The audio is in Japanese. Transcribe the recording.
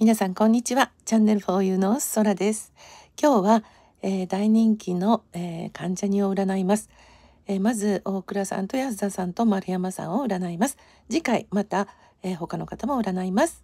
皆さんこんにちはチャンネル 4U のそらです今日は、えー、大人気の、えー、患者にを占います、えー、まず大倉さんと安田さんと丸山さんを占います次回また、え他の方も占います